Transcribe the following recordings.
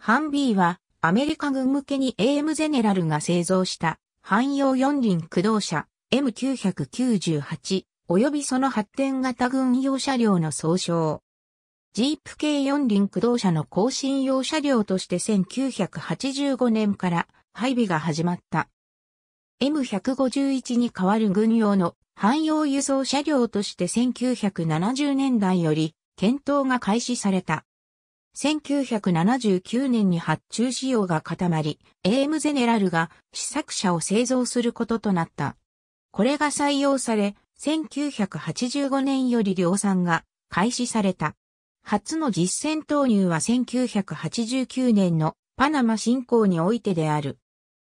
ハンビーはアメリカ軍向けに AM ゼネラルが製造した汎用四輪駆動車 M998 及びその発展型軍用車両の総称。ジープ系四輪駆動車の更新用車両として1985年から配備が始まった。M151 に代わる軍用の汎用輸送車両として1970年代より検討が開始された。1979年に発注仕様が固まり、AM ゼネラルが試作車を製造することとなった。これが採用され、1985年より量産が開始された。初の実戦投入は1989年のパナマ侵攻においてである。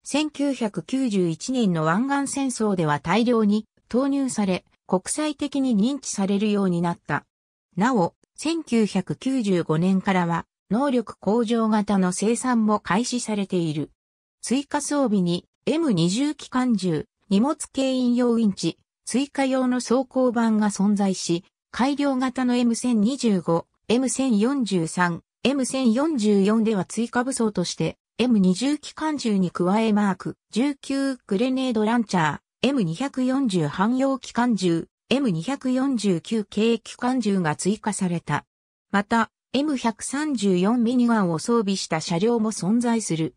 1991年の湾岸戦争では大量に投入され、国際的に認知されるようになった。なお、1995年からは能力向上型の生産も開始されている。追加装備に M20 機関銃、荷物軽引用インチ、追加用の装甲版が存在し、改良型の M1025、M1043、M1044 では追加武装として M20 機関銃に加えマーク19グレネードランチャー、M240 汎用機関銃、M249 軽機関銃が追加された。また、M134 ミニガンを装備した車両も存在する。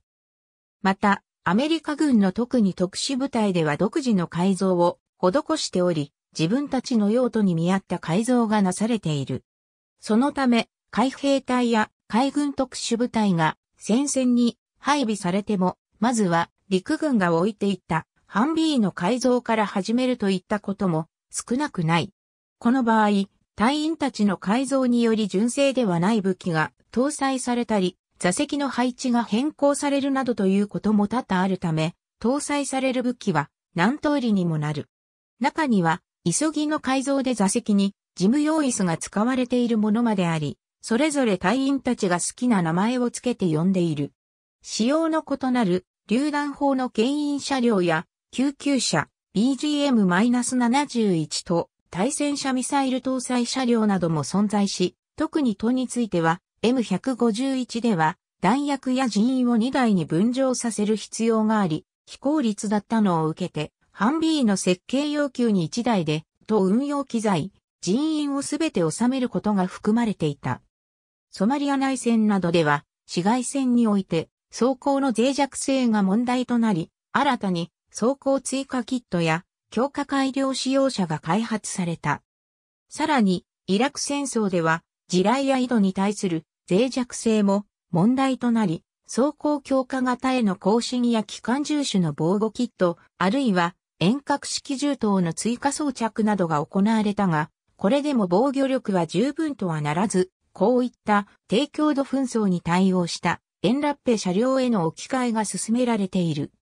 また、アメリカ軍の特に特殊部隊では独自の改造を施しており、自分たちの用途に見合った改造がなされている。そのため、海兵隊や海軍特殊部隊が戦線に配備されても、まずは陸軍が置いていったハンビーの改造から始めるといったことも少なくない。この場合、隊員たちの改造により純正ではない武器が搭載されたり、座席の配置が変更されるなどということも多々あるため、搭載される武器は何通りにもなる。中には、急ぎの改造で座席に事務用椅子が使われているものまであり、それぞれ隊員たちが好きな名前をつけて呼んでいる。仕様の異なる、榴弾砲の牽引車両や、救急車、BGM-71 と、対戦車ミサイル搭載車両なども存在し、特に都については M151 では弾薬や人員を2台に分譲させる必要があり、非効率だったのを受けて、ハンビーの設計要求に1台で、と運用機材、人員をすべて収めることが含まれていた。ソマリア内戦などでは、市街戦において、走行の脆弱性が問題となり、新たに走行追加キットや強化改良使用車が開発された。さらに、イラク戦争では、地雷や井戸に対する脆弱性も問題となり、走行強化型への更新や機関銃種の防護キット、あるいは遠隔式銃刀の追加装着などが行われたが、これでも防御力は十分とはならず、こういった低強度紛争に対応したエンラッペ車両への置き換えが進められている。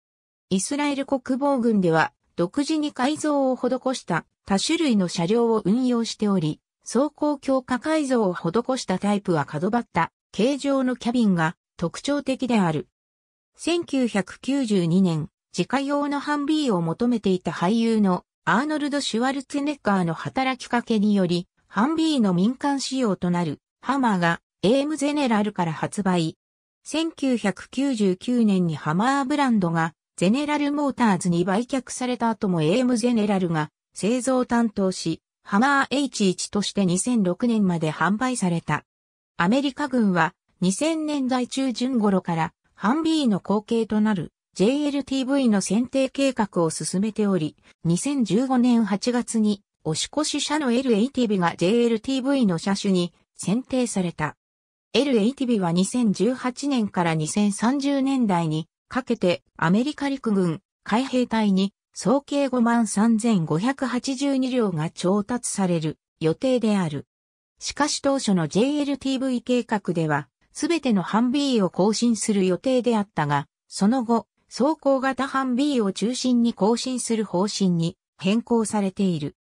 イスラエル国防軍では独自に改造を施した多種類の車両を運用しており、走行強化改造を施したタイプは角張った形状のキャビンが特徴的である。1992年、自家用のハンビーを求めていた俳優のアーノルド・シュワルツネッガーの働きかけにより、ハンビーの民間仕様となるハマーがエームゼネラルから発売。1999年にハマーブランドがゼネラルモーターズに売却された後も AM ゼネラルが製造担当し、ハマー H1 として2006年まで販売された。アメリカ軍は2000年代中旬頃からハンビーの後継となる JLTV の選定計画を進めており、2015年8月に押し越し車の L80 が JLTV の車種に選定された。L80 は2018年から2030年代にかけてアメリカ陸軍海兵隊に総計53,582両が調達される予定である。しかし当初の JLTV 計画では、すべての班 B を更新する予定であったが、その後、走行型班 B を中心に更新する方針に変更されている。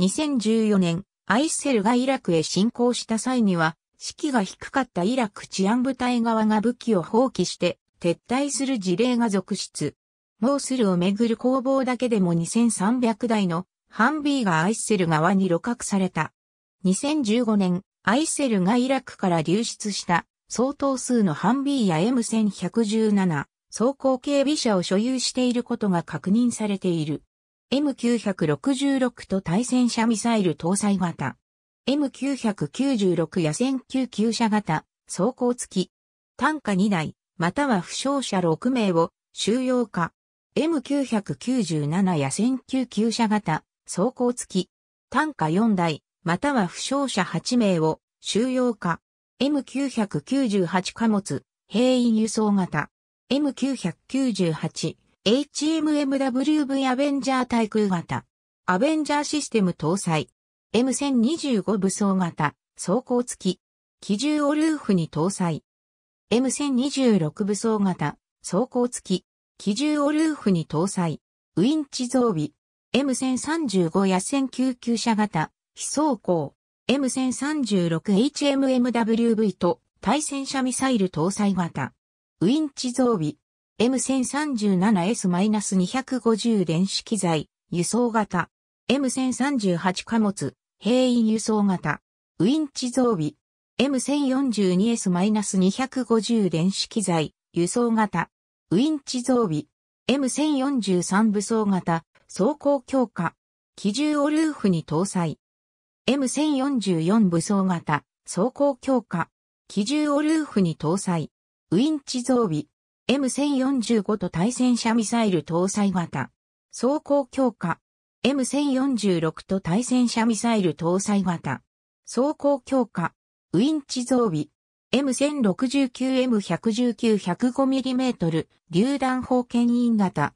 2014年、アイッセルがイラクへ侵攻した際には、士気が低かったイラク治安部隊側が武器を放棄して撤退する事例が続出。モースルをめぐる攻防だけでも2300台のハンビーがアイセル側に露獲された。2015年、アイセルがイラクから流出した相当数のハンビーや M1117 装甲警備車を所有していることが確認されている。M966 と対戦車ミサイル搭載型。M996 や1099車型、走行付き。単価2台、または負傷者6名を収容化。M997 や1009車型、走行付き、単価4台、または負傷者8名を収容化。M998 貨物、兵員輸送型。M998、HMMWV アベンジャー対空型。アベンジャーシステム搭載。M1025 武装型、走行付き。機銃オルーフに搭載。M1026 武装型、走行付き、機銃をルーフに搭載、ウインチ装備、M1035 野戦救急車型、非走行、M1036HMMWV と対戦車ミサイル搭載型、ウインチ装備、M1037S-250 電子機材、輸送型、M1038 貨物、兵員輸送型、ウインチ装備、M1042S-250 電子機材、輸送型、ウインチ装備、M1043 武装型、走行強化、機銃をルーフに搭載。M1044 武装型、走行強化、機銃をルーフに搭載。ウインチ装備、M1045 と対戦車ミサイル搭載型、走行強化、M1046 と対戦車ミサイル搭載型、走行強化、ウィンチ増備 M1069M119-105mm 榴弾砲牽引型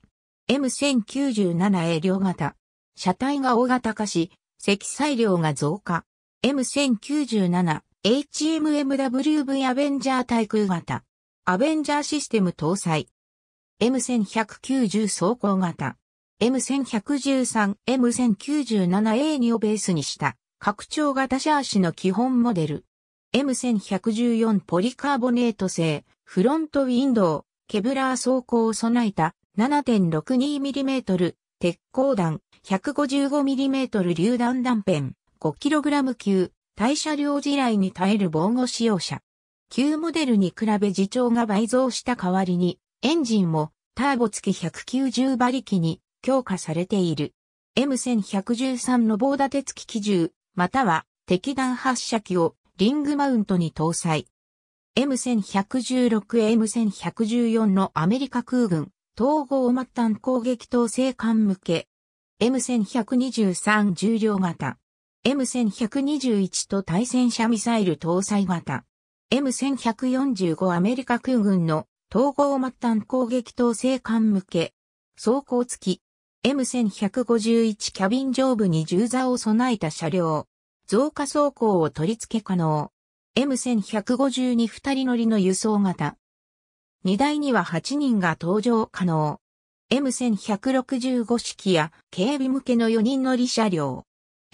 M1097A 両型車体が大型化し、積載量が増加 M1097 HMMWV アベンジャー対空型アベンジャーシステム搭載 M1190 装甲型 M1113M1097A2 をベースにした拡張型シャーシの基本モデル M1114 ポリカーボネート製、フロントウィンドウ、ケブラー走行を備えた 7.62mm、鉄鋼弾 155mm 榴弾断片 5kg 級、対車両地雷に耐える防護使用車。旧モデルに比べ自重が倍増した代わりに、エンジンもターボ付き190馬力に強化されている。M1113 の棒立て付き機銃、または敵弾発射機をリングマウントに搭載。M1116、M1114 のアメリカ空軍統合末端攻撃統制艦向け。M1123 重量型。M1121 と対戦車ミサイル搭載型。M1145 アメリカ空軍の統合末端攻撃統制艦向け。走行付き。M1151 キャビン上部に銃座を備えた車両。増加走行を取り付け可能。M1152 二人乗りの輸送型。荷台には8人が搭乗可能。M1165 式や警備向けの4人乗り車両。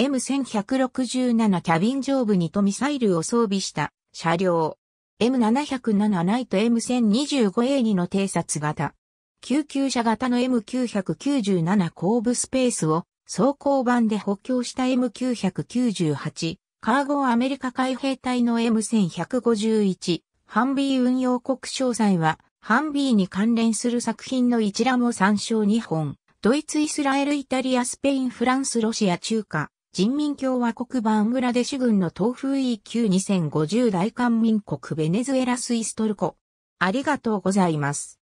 M1167 キャビン上部にとミサイルを装備した車両。M707 ナイト M1025A2 の偵察型。救急車型の M997 後部スペースを装甲版で補強した M998、カーゴアメリカ海兵隊の M1151、ハンビー運用国詳細は、ハンビーに関連する作品の一覧を参照2本、ドイツ、イスラエル、イタリア、スペイン、フランス、ロシア、中華、人民共和国バングラデシュ軍の東風 e q 2050大韓民国ベネズエラスイストルコ。ありがとうございます。